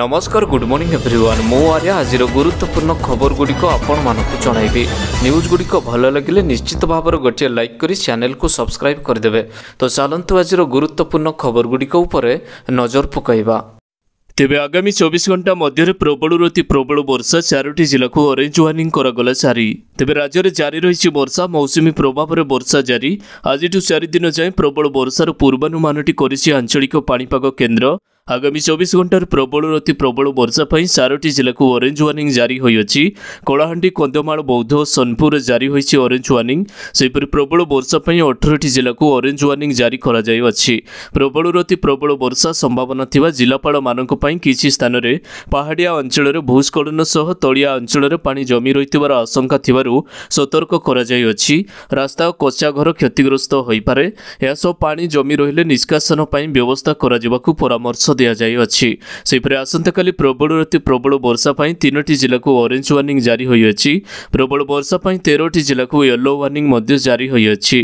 ନମସ୍କାର good morning everyone ମୁଁ ଆର୍ଯ୍ୟ ଆଜିର ଗୁରୁତ୍ୱପୂର୍ଣ୍ଣ ଖବରଗୁଡ଼ିକ ଆପଣମାନଙ୍କୁ ଜଣାଇବି ନ୍ୟୁଜ୍ଗୁଡ଼ିକ ଭଲ ଲାଗିଲେ ନିଶ୍ଚିତ ଭାବରେ ଗୋଟିଏ ଲାଇକ୍ କରି ଚ୍ୟାନେଲ୍କୁ ସବସ୍କ୍ରାଇବ୍ କରିଦେବେ ତ ଚାଲନ୍ତୁ ଆଜିର ଗୁରୁତ୍ୱପୂର୍ଣ୍ଣ ଖବରଗୁଡ଼ିକ ଉପରେ ନଜର ପକାଇବା ତେବେ ଆଗାମୀ ଚବିଶ ଘଣ୍ଟା ମଧ୍ୟରେ ପ୍ରବଳରୁ ଅତି ପ୍ରବଳ ବର୍ଷା ଚାରୋଟି ଜିଲ୍ଲାକୁ ଅରେଞ୍ଜ ୱାର୍ଣ୍ଣିଂ କରାଗଲା ଜାରି ତେବେ ରାଜ୍ୟରେ ଜାରି ରହିଛି ବର୍ଷା ମୌସୁମୀ ପ୍ରଭାବରେ ବର୍ଷା ଜାରି ଆଜିଠୁ ଚାରିଦିନ ଯାଏଁ ପ୍ରବଳ ବର୍ଷାର ପୂର୍ବାନୁମାନଟି କରିଛି ଆଞ୍ଚଳିକ ପାଣିପାଗ କେନ୍ଦ୍ର ଆଗାମୀ ଚବିଶ ଘଣ୍ଟାରୁ ପ୍ରବଳରୁ ଅତି ପ୍ରବଳ ବର୍ଷା ପାଇଁ ଚାରୋଟି ଜିଲ୍ଲାକୁ ଅରେଞ୍ଜ ୱାର୍ଣ୍ଣିଂ ଜାରି ହୋଇଅଛି କଳାହାଣ୍ଡି କନ୍ଧମାଳ ବୌଦ୍ଧ ଓ ସୋନପୁରରେ ଜାରି ହୋଇଛି ଅରେଞ୍ଜ ୱାର୍ଣ୍ଣିଂ ସେହିପରି ପ୍ରବଳ ବର୍ଷା ପାଇଁ ଅଠରଟି ଜିଲ୍ଲାକୁ ଅରେଞ୍ଜ ୱାର୍ଣ୍ଣିଂ ଜାରି କରାଯାଇଅଛି ପ୍ରବଳରୁ ଅତି ପ୍ରବଳ ବର୍ଷା ସମ୍ଭାବନା ଥିବା ଜିଲ୍ଲାପାଳମାନଙ୍କ ପାଇଁ କିଛି ସ୍ଥାନରେ ପାହାଡ଼ିଆ ଅଞ୍ଚଳରେ ଭୂସ୍ଖଳନ ସହ ତଳିଆ ଅଞ୍ଚଳରେ ପାଣି ଜମି ରହିଥିବାର ଆଶଙ୍କା ଥିବାରୁ ସତର୍କ କରାଯାଇଅଛି ରାସ୍ତା ଓ କଚା ଘର କ୍ଷତିଗ୍ରସ୍ତ ହୋଇପାରେ ଏହାସହ ପାଣି ଜମି ରହିଲେ ନିଷ୍କାସନ ପାଇଁ ବ୍ୟବସ୍ଥା କରାଯିବାକୁ ପରାମର୍ଶ ଦିଆଯାଇଅଛି ସେହିପରି ଆସନ୍ତାକାଲି ପ୍ରବଳ ରାତି ପ୍ରବଳ ବର୍ଷା ପାଇଁ ତିନୋଟି ଜିଲ୍ଲାକୁ ଅରେଞ୍ଜ ୱାର୍ଣ୍ଣିଂ ଜାରି ହୋଇଅଛି ପ୍ରବଳ ବର୍ଷା ପାଇଁ ତେରଟି ଜିଲ୍ଲାକୁ ୟେଲୋ ୱାର୍ଣ୍ଣିଂ ମଧ୍ୟ ଜାରି ହୋଇଅଛି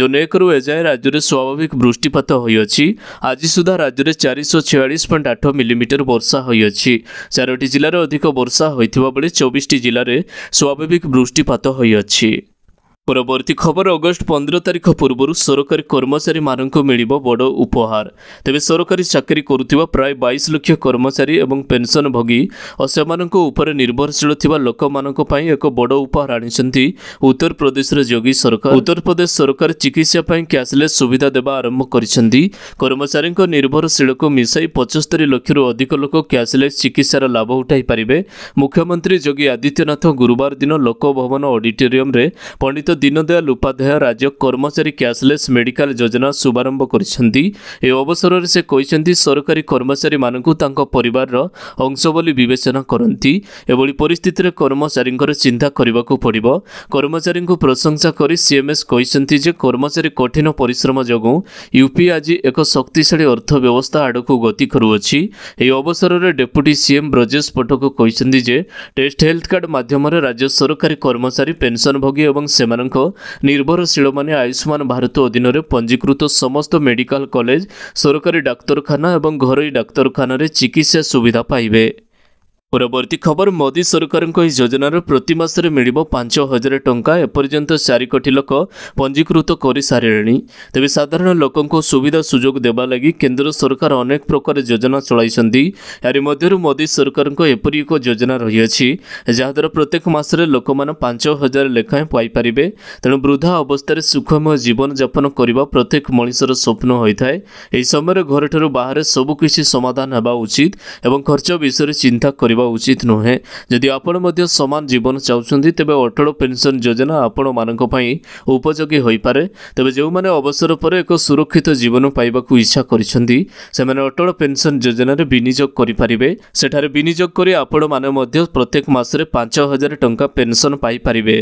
ଜୁନ୍ ଏକରୁ ଏଯାଏଁ ରାଜ୍ୟରେ ସ୍ୱାଭାବିକ ବୃଷ୍ଟିପାତ ହୋଇଅଛି ଆଜି ସୁଦ୍ଧା ରାଜ୍ୟରେ ଚାରିଶହ ଛୟାଳିଶ ପଏଣ୍ଟ ଆଠ ମିଲିମିଟର ବର୍ଷା ହୋଇଅଛି ଚାରୋଟି ଜିଲ୍ଲାରେ ଅଧିକ ବର୍ଷା ହୋଇଥିବା ବେଳେ ଚବିଶଟି ଜିଲ୍ଲାରେ ସ୍ୱାଭାବିକ ବୃଷ୍ଟିପାତ ହୋଇଅଛି ପରବର୍ତ୍ତୀ ଖବର ଅଗଷ୍ଟ ପନ୍ଦର ତାରିଖ ପୂର୍ବରୁ ସରକାରୀ କର୍ମଚାରୀମାନଙ୍କୁ ମିଳିବ ବଡ଼ ଉପହାର ତେବେ ସରକାରୀ ଚାକିରି କରୁଥିବା ପ୍ରାୟ ବାଇଶ ଲକ୍ଷ କର୍ମଚାରୀ ଏବଂ ପେନ୍ସନଭୋଗୀ ଓ ସେମାନଙ୍କ ଉପରେ ନିର୍ଭରଶୀଳ ଥିବା ଲୋକମାନଙ୍କ ପାଇଁ ଏକ ବଡ଼ ଉପହାର ଆଣିଛନ୍ତି ଉତ୍ତରପ୍ରଦେଶର ଯୋଗୀ ସରକାର ଉତ୍ତରପ୍ରଦେଶ ସରକାର ଚିକିତ୍ସା ପାଇଁ କ୍ୟାସ୍ଲେସ୍ ସୁବିଧା ଦେବା ଆରମ୍ଭ କରିଛନ୍ତି କର୍ମଚାରୀଙ୍କ ନିର୍ଭରଶୀଳକୁ ମିଶାଇ ପଞ୍ଚସ୍ତରି ଲକ୍ଷରୁ ଅଧିକ ଲୋକ କ୍ୟାସ୍ଲେସ୍ ଚିକିତ୍ସାର ଲାଭ ଉଠାଇ ପାରିବେ ମୁଖ୍ୟମନ୍ତ୍ରୀ ଯୋଗୀ ଆଦିତ୍ୟନାଥ ଗୁରୁବାର ଦିନ ଲୋକଭବନ ଅଡିଟୋରିୟମ୍ରେ ପଣ୍ଡିତ ଦୀନଦୟାଲ ଉପାଧ୍ୟାୟ ରାଜ୍ୟ କର୍ମଚାରୀ କ୍ୟାସଲେସ୍ ମେଡିକାଲ ଯୋଜନା ଶୁଭାରମ୍ଭ କରିଛନ୍ତି ଏ ଅବସରରେ ସେ କହିଛନ୍ତି ସରକାରୀ କର୍ମଚାରୀମାନଙ୍କୁ ତାଙ୍କ ପରିବାରର ଅଂଶ ବୋଲି ବିବେଚନା କରନ୍ତି ଏଭଳି ପରିସ୍ଥିତିରେ କର୍ମଚାରୀଙ୍କର ଚିନ୍ତା କରିବାକୁ ପଡ଼ିବ କର୍ମଚାରୀଙ୍କୁ ପ୍ରଶଂସା କରି ସିଏମ୍ଏସ୍ କହିଛନ୍ତି ଯେ କର୍ମଚାରୀ କଠିନ ପରିଶ୍ରମ ଯୋଗୁଁ ୟୁପି ଆଜି ଏକ ଶକ୍ତିଶାଳୀ ଅର୍ଥବ୍ୟବସ୍ଥା ଆଡ଼କୁ ଗତି କରୁଅଛି ଏହି ଅବସରରେ ଡେପୁଟି ସିଏମ୍ ବ୍ରଜେଶ ପଟକ କହିଛନ୍ତି ଯେ ଟେଷ୍ଟ ହେଲ୍ଥ କାର୍ଡ ମାଧ୍ୟମରେ ରାଜ୍ୟ ସରକାରୀ କର୍ମଚାରୀ ପେନ୍ସନ୍ ଭୋଗୀ ଏବଂ ସେମାନଙ୍କ ସରକାରଙ୍କ ନିର୍ଭରଶୀଳମାନେ ଆୟୁଷ୍ମାନ ଭାରତ ଅଧୀନରେ ପଞ୍ଜୀକୃତ ସମସ୍ତ ମେଡିକାଲ କଲେଜ ସରକାରୀ ଡାକ୍ତରଖାନା ଏବଂ ଘରୋଇ ଡାକ୍ତରଖାନାରେ ଚିକିତ୍ସା ସୁବିଧା ପାଇବେ পরবর্তী খবর মোদি সরকার এই যোজনার প্রতি মাসে মিলব পাঁচ হাজার টঙ্কা এপর্যন্ত চারি কোটি লোক পঞ্জীকৃত করে সারে তবে সাধারণ লোক সুবিধা সুযোগ দেওয়া লাগি কেন্দ্র সরকার অনেক প্রকার যোজনা চলাইছেন এর মধ্যে মোদি সরকার এপরি এক যোজনা রয়েছে যাদ্বারা প্রত্যেক মাসে লোক পাঁচ হাজার লেখাଏଁ পাইপারে তেমন বৃদ্ধা অবস্থায় সুখময় জীবনযাপন করা প্রত্যেক মানুষের স্বপ্ন হয়ে থাকে এই সময়ের ঘরঠার বাহার সবুকিছি সমাধান হওয়া উচিত এবং খরচ বিষয়ে চিন্তা করা ଯିବା ଉଚିତ ନୁହେଁ ଯଦି ଆପଣ ମଧ୍ୟ ସମାନ ଜୀବନ ଚାହୁଁଛନ୍ତି ତେବେ ଅଟଳ ପେନ୍ସନ୍ ଯୋଜନା ଆପଣମାନଙ୍କ ପାଇଁ ଉପଯୋଗୀ ହୋଇପାରେ ତେବେ ଯେଉଁମାନେ ଅବସର ପରେ ଏକ ସୁରକ୍ଷିତ ଜୀବନ ପାଇବାକୁ ଇଚ୍ଛା କରିଛନ୍ତି ସେମାନେ ଅଟଳ ପେନ୍ସନ୍ ଯୋଜନାରେ ବିନିଯୋଗ କରିପାରିବେ ସେଠାରେ ବିନିଯୋଗ କରି ଆପଣମାନେ ମଧ୍ୟ ପ୍ରତ୍ୟେକ ମାସରେ ପାଞ୍ଚ ହଜାର ଟଙ୍କା ପେନ୍ସନ୍ ପାଇପାରିବେ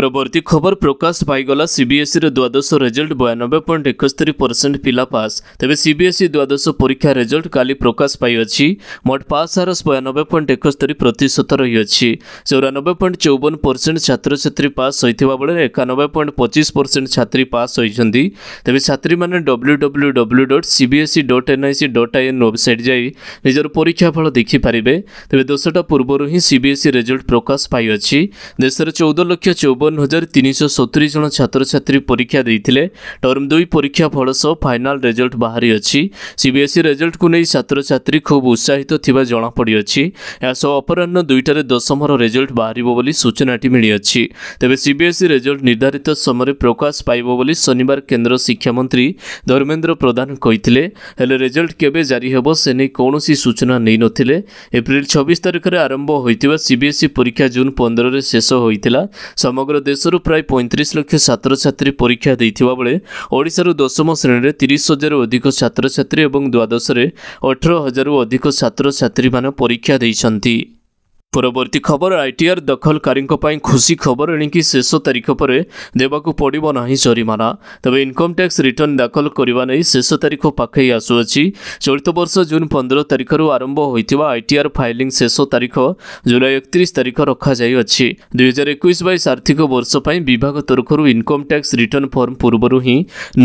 পরবর্তী খবর প্রকাশ পাইগলা সিবিএসইর দ্বাদশ রেজল্ট বয়ানবে পয়েন্ট একস্তরি পরসেন্ট পিলা পাস তবে সিবিএসই দ্বাদশ পরীক্ষা রেজল্ট কালি প্রকাশ পাইছি মোট পাস ହାର ବୟାନବେ ପଏଣ୍ଟ ଏକସ୍ତରୀ ପ୍ରତିଶତ ରହିଅଛି ଚଉରାନବେ ପଏଣ୍ଟ ଚଉବନ ପରସେଣ୍ଟ ଛାତ୍ରଛାତ୍ରୀ ପାସ୍ ହୋଇଥିବା ବେଳେ ଏକାନବେ ପଏଣ୍ଟ ପଚିଶ ପରସେଣ୍ଟ ଛାତ୍ରୀ ପାସ୍ ହୋଇଛନ୍ତି ତେବେ ଛାତ୍ରୀମାନେ W W W dot CBSE dot NIC dot IN website ଯାଇ ନିଜର ପରୀକ୍ଷାଫଳ ଦେଖିପାରିବେ ତେବେ ଦଶଟା ପୂର୍ବରୁ ହିଁ ସିବିଏସ୍ଇ ରେଜଲ୍ଟ ପ୍ରକାଶ ପାଇଅଛି ଦେଶରେ ଚଉଦ ଲକ୍ଷ ଚଉବନ চৌବନ ହଜାର ତିନିଶହ ସତୁରି ଜଣ ଛାତ୍ରଛାତ୍ରୀ ପରୀକ୍ଷା ଦେଇଥିଲେ ଟର୍ମ ଦୁଇ ପରୀକ୍ଷା ଫଳ ସହ ଫାଇନାଲ୍ ରେଜଲ୍ଟ ବାହାରିଅଛି ସିବିଏସ୍ଇ ରେଜଲ୍ଟକୁ ନେଇ ଛାତ୍ରଛାତ୍ରୀ ଖୁବ୍ ଉତ୍ସାହିତ ଥିବା ଜଣାପଡ଼ିଅଛି ଏହା ସହ ଅପରାହ୍ନ ଦୁଇଟାରେ ଦଶମର ରେଜଲ୍ଟ ବାହାରିବ ବୋଲି ସୂଚନାଟି ମିଳିଅଛି ତେବେ ସିବିଏସ୍ଇ ରେଜଲ୍ଟ ନିର୍ଦ୍ଧାରିତ ସମୟରେ ପ୍ରକାଶ ପାଇବ ବୋଲି ଶନିବାର କେନ୍ଦ୍ର ଶିକ୍ଷାମନ୍ତ୍ରୀ ଧର୍ମେନ୍ଦ୍ର ପ୍ରଧାନ କହିଥିଲେ ହେଲେ ରେଜଲ୍ଟ କେବେ ଜାରି ହେବ ସେ ନେଇ କୌଣସି ସୂଚନା ନେଇନଥିଲେ ଏପ୍ରିଲ ଛବିଶ ତାରିଖରେ ଆରମ୍ଭ ହୋଇଥିବା ସିବିଏସ୍ଇ ପରୀକ୍ଷା ଜୁନ୍ ପନ୍ଦରରେ ଶେଷ ହୋଇଥିଲା ସମଗ୍ର ଦେଶରୁ ପ୍ରାୟ ପଇଁତିରିଶ ଲକ୍ଷ ଛାତ୍ରଛାତ୍ରୀ ପରୀକ୍ଷା ଦେଇଥିବା ବେଳେ ଓଡ଼ିଶାରୁ ଦଶମ ଶ୍ରେଣୀରେ ତିରିଶ ହଜାରରୁ ଅଧିକ ଛାତ୍ରଛାତ୍ରୀ ଏବଂ ଦ୍ୱାଦଶରେ ଅଠର ହଜାରରୁ ଅଧିକ ଛାତ୍ରଛାତ୍ରୀମାନେ ପରୀକ୍ଷା ଦେଇଛନ୍ତି ପରବର୍ତ୍ତୀ ଖବର ଆଇଟିଆର୍ ଦଖଲକାରୀଙ୍କ ପାଇଁ ଖୁସି ଖବର ଏଣିକି ଶେଷ ତାରିଖ ପରେ ଦେବାକୁ ପଡ଼ିବ ନାହିଁ ଜରିମାନା ତେବେ ଇନକମଟ୍ୟାକ୍ସ ରିଟର୍ଣ୍ଣ ଦାଖଲ କରିବା ନେଇ ଶେଷ ତାରିଖ ପାଖେଇ ଆସୁଅଛି ଚଳିତ ବର୍ଷ ଜୁନ୍ ପନ୍ଦର ତାରିଖରୁ ଆରମ୍ଭ ହୋଇଥିବା ଆଇଟିଆର୍ ଫାଇଲିଂ ଶେଷ ତାରିଖ ଜୁଲାଇ ଏକତିରିଶ ତାରିଖ ରଖାଯାଇଅଛି ଦୁଇହଜାର ଏକୋଇଶ ବାଇଶ ଆର୍ଥିକ ବର୍ଷ ପାଇଁ ବିଭାଗ ତରଫରୁ ଇନକମଟ୍ୟାକ୍ସ ରିଟର୍ଣ୍ଣ ଫର୍ମ ପୂର୍ବରୁ ହିଁ